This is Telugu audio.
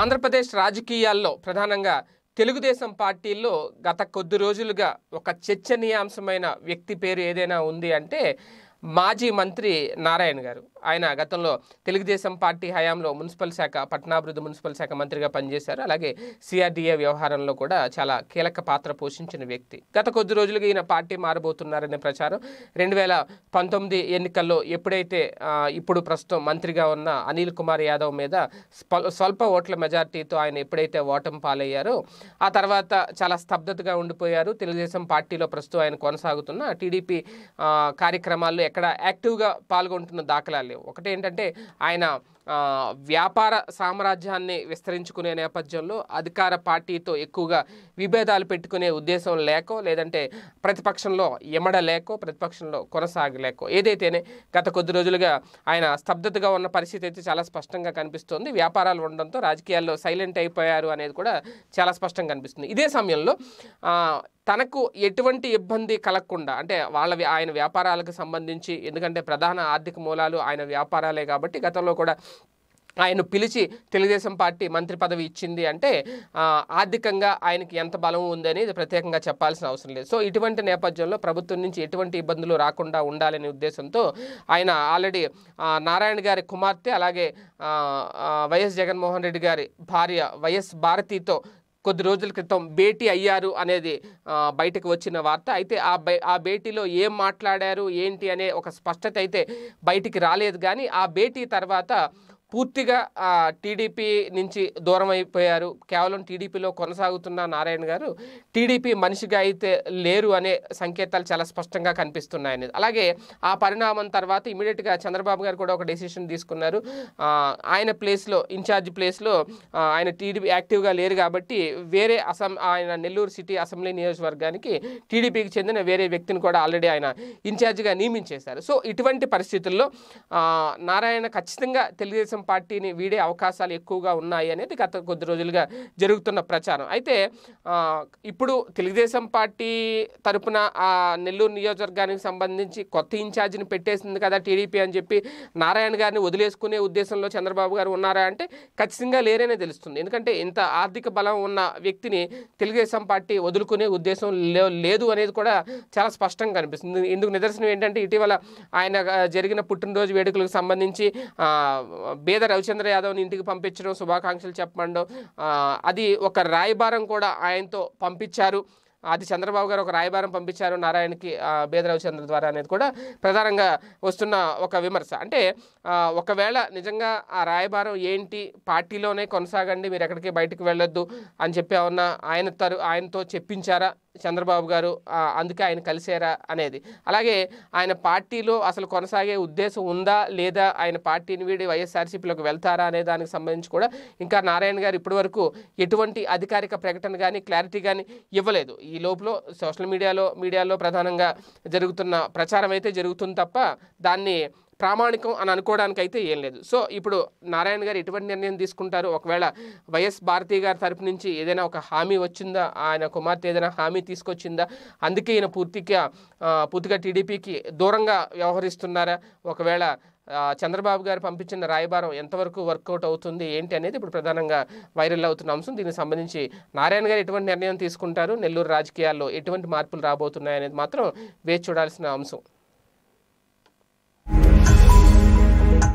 ఆంధ్రప్రదేశ్ రాజకీయాల్లో ప్రధానంగా తెలుగుదేశం పార్టీల్లో గత కొద్ది రోజులుగా ఒక చర్చనీయాంశమైన వ్యక్తి పేరు ఏదైనా ఉంది అంటే మాజీ మంత్రి నారాయణ గారు ఆయన గతంలో తెలుగుదేశం పార్టీ హయాంలో మున్సిపల్ శాఖ పట్టణాభివృద్ధి మున్సిపల్ శాఖ మంత్రిగా పనిచేశారు అలాగే సిఆర్డీఏ వ్యవహారంలో కూడా చాలా కీలక పాత్ర పోషించిన వ్యక్తి గత కొద్ది రోజులుగా ఈయన పార్టీ మారబోతున్నారనే ప్రచారం రెండు వేల పంతొమ్మిది ఎన్నికల్లో ఎప్పుడైతే ఇప్పుడు ప్రస్తుతం మంత్రిగా ఉన్న అనిల్ కుమార్ యాదవ్ మీద స్వల్ప ఓట్ల మెజార్టీతో ఆయన ఎప్పుడైతే ఓటమి పాలయ్యారో ఆ తర్వాత చాలా స్తబ్దతగా ఉండిపోయారు తెలుగుదేశం పార్టీలో ప్రస్తుతం ఆయన కొనసాగుతున్న టీడీపీ కార్యక్రమాల్లో ఇక్కడ యాక్టివ్గా పాల్గొంటున్న దాఖలాలు లేవు ఒకటి ఏంటంటే ఆయన వ్యాపార సామ్రాజ్యాన్ని విస్తరించుకునే నేపథ్యంలో అధికార పార్టీతో ఎక్కువగా విభేదాలు పెట్టుకునే ఉద్దేశం లేకో లేదంటే ప్రతిపక్షంలో ఎమడ లేకో ప్రతిపక్షంలో కొనసాగలేకో ఏదైతేనే గత కొద్ది రోజులుగా ఆయన స్తబ్దతగా ఉన్న పరిస్థితి అయితే చాలా స్పష్టంగా కనిపిస్తోంది వ్యాపారాలు ఉండడంతో రాజకీయాల్లో సైలెంట్ అయిపోయారు అనేది కూడా చాలా స్పష్టంగా కనిపిస్తుంది ఇదే సమయంలో తనకు ఎటువంటి ఇబ్బంది కలగకుండా అంటే వాళ్ళ ఆయన వ్యాపారాలకు సంబంధించి నుంచి ఎందుకంటే ప్రధాన ఆర్థిక మూలాలు ఆయన వ్యాపారాలే కాబట్టి గతంలో కూడా ఆయన పిలిచి తెలుగుదేశం పార్టీ మంత్రి పదవి ఇచ్చింది అంటే ఆర్థికంగా ఆయనకి ఎంత బలం ఉందని ప్రత్యేకంగా చెప్పాల్సిన అవసరం లేదు సో ఇటువంటి నేపథ్యంలో ప్రభుత్వం నుంచి ఎటువంటి ఇబ్బందులు రాకుండా ఉండాలనే ఉద్దేశంతో ఆయన ఆల్రెడీ నారాయణ గారి కుమార్తె అలాగే వైఎస్ జగన్మోహన్ రెడ్డి గారి భార్య వైఎస్ భారతితో కొద్ది రోజుల క్రితం భేటీ అయ్యారు అనేది బయటకు వచ్చిన వార్త అయితే ఆ ఆ భేటీలో ఏం మాట్లాడారు ఏంటి అనే ఒక స్పష్టత అయితే బయటికి రాలేదు కానీ ఆ భేటీ తర్వాత పూర్తిగా టీడీపీ నుంచి దూరం అయిపోయారు కేవలం టీడీపీలో కొనసాగుతున్న నారాయణ గారు టీడీపీ మనిషిగా అయితే లేరు అనే సంకేతాలు చాలా స్పష్టంగా కనిపిస్తున్నాయని అలాగే ఆ పరిణామం తర్వాత ఇమీడియట్గా చంద్రబాబు గారు కూడా ఒక డెసిషన్ తీసుకున్నారు ఆయన ప్లేస్లో ఇన్ఛార్జ్ ప్లేస్లో ఆయన టీడీపీ యాక్టివ్గా లేరు కాబట్టి వేరే అసం ఆయన నెల్లూరు సిటీ అసెంబ్లీ నియోజకవర్గానికి టీడీపీకి చెందిన వేరే వ్యక్తిని కూడా ఆల్రెడీ ఆయన ఇన్ఛార్జ్గా నియమించేశారు సో ఇటువంటి పరిస్థితుల్లో నారాయణ ఖచ్చితంగా తెలుగుదేశం తెలుగుదేశం పార్టీని వీడే అవకాశాలు ఎక్కువగా ఉన్నాయి అనేది గత కొద్ది రోజులుగా జరుగుతున్న ప్రచారం అయితే ఇప్పుడు తెలుగుదేశం పార్టీ తరపున ఆ నెల్లూరు నియోజకవర్గానికి సంబంధించి కొత్త ఇన్ఛార్జిని పెట్టేసింది కదా టీడీపీ అని చెప్పి నారాయణ గారిని వదిలేసుకునే ఉద్దేశంలో చంద్రబాబు గారు ఉన్నారా అంటే ఖచ్చితంగా లేరనే తెలుస్తుంది ఎందుకంటే ఇంత ఆర్థిక బలం ఉన్న వ్యక్తిని తెలుగుదేశం పార్టీ వదులుకునే ఉద్దేశం లేదు అనేది కూడా చాలా స్పష్టంగా కనిపిస్తుంది ఇందుకు నిదర్శనం ఏంటంటే ఇటీవల ఆయన జరిగిన పుట్టినరోజు వేడుకలకు సంబంధించి బేద రవిచంద్ర యాదవ్ని ఇంటికి పంపించడం శుభాకాంక్షలు చెప్పడం అది ఒక రాయబారం కూడా ఆయనతో పంపించారు అది చంద్రబాబు గారు ఒక రాయబారం పంపించారు నారాయణకి బేద రవిచంద్ర ద్వారా అనేది కూడా ప్రధానంగా వస్తున్న ఒక విమర్శ అంటే ఒకవేళ నిజంగా ఆ రాయబారం ఏంటి పార్టీలోనే కొనసాగండి మీరు ఎక్కడికి బయటకు వెళ్ళొద్దు అని చెప్పి ఏమన్నా ఆయన తరు ఆయనతో చెప్పించారా చంద్రబాబు గారు అందుకే ఆయన కలిశారా అనేది అలాగే ఆయన పార్టీలో అసలు కొనసాగే ఉద్దేశం ఉందా లేదా ఆయన పార్టీని వీడి వైఎస్ఆర్సీపీలోకి వెళ్తారా అనే దానికి సంబంధించి కూడా ఇంకా నారాయణ గారు ఇప్పటివరకు ఎటువంటి అధికారిక ప్రకటన కానీ క్లారిటీ కానీ ఇవ్వలేదు ఈ లోపల సోషల్ మీడియాలో మీడియాలో ప్రధానంగా జరుగుతున్న ప్రచారం అయితే జరుగుతుంది తప్ప దాన్ని ప్రామాణికం అని అనుకోవడానికి అయితే ఏం లేదు సో ఇప్పుడు నారాయణ గారు ఎటువంటి నిర్ణయం తీసుకుంటారు ఒకవేళ వైఎస్ భారతి గారి తరపు నుంచి ఏదైనా ఒక హామీ వచ్చిందా ఆయన కుమార్తె ఏదైనా హామీ తీసుకొచ్చిందా అందుకే ఈయన పూర్తిగా పూర్తిగా టీడీపీకి దూరంగా వ్యవహరిస్తున్నారా ఒకవేళ చంద్రబాబు గారు పంపించిన రాయబారం ఎంతవరకు వర్కౌట్ అవుతుంది ఏంటి అనేది ఇప్పుడు ప్రధానంగా వైరల్ అవుతున్న అంశం దీనికి సంబంధించి నారాయణ గారు ఎటువంటి నిర్ణయం తీసుకుంటారు నెల్లూరు రాజకీయాల్లో ఎటువంటి మార్పులు రాబోతున్నాయనేది మాత్రం వేచి చూడాల్సిన అంశం